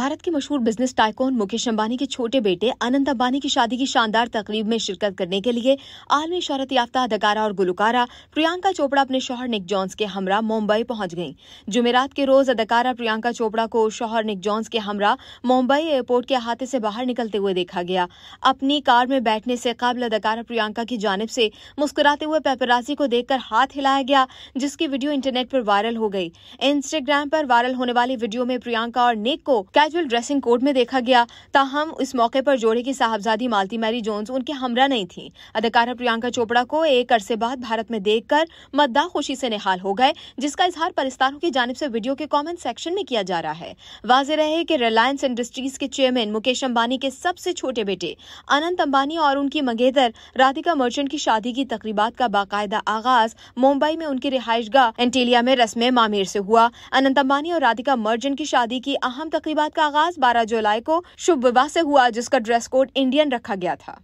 भारत के मशहूर business tycoon Mukesh Ambani के छोटे बेटे अनंत अंबानी की शादी की शानदार तकरीब में शिरकत करने के लिए आलमी शहरत याफ्ता अदकारा और गुलकारा प्रियंका चोपड़ा अपने शोहर निक जॉन्स के हमरा मुंबई पहुंच गईं जुमेरात के रोज अदकारा प्रियंका चोपड़ा को शोहर निक जॉन्स के हमरा मुंबई एयरपोर्ट के अहाते से बाहर निकलते हुए देखा गया अपनी कार में बैठने से कबल अदकारा प्रियंका की जानब से मुस्कुराते हुए पेपरासी को देखकर हाथ हिलाया गया जिसकी वीडियो इंटरनेट पर वायरल हो गई इंस्टाग्राम पर वायरल होने वाली वीडियो में प्रियंका और निक को कैच कैजुअल ड्रेसिंग कोड में देखा गया ताहम इस मौके पर जोड़े की साहबजादी मालती मैरी जोन्स उनके हमरा नहीं थी अदाकारा प्रियंका चोपड़ा को एक अरसे बाद भारत में देख कर मद्दा खुशी से निहाल हो गए जिसका इजहार पाकिस्तानों की जानब से वीडियो के कॉमेंट सेक्शन में किया जा रहा है वाज रहे की रिलायंस इंडस्ट्रीज के चेयरमैन मुकेश अम्बानी के सबसे छोटे बेटे अनंत अम्बानी और उनकी मंगेतर राधिका मर्चेंट की शादी की तकरीबा का बाकायदा आगाज मुंबई में उनकी रिहायश एंटीलिया में रस्म मामेर से हुआ अनंत अम्बानी और राधिका मर्चेंट की शादी की अहम तकरीबा मुलाकात का आगाज 12 जुलाई को शुभ विवाह से हुआ जिसका ड्रेस कोड इंडियन रखा गया था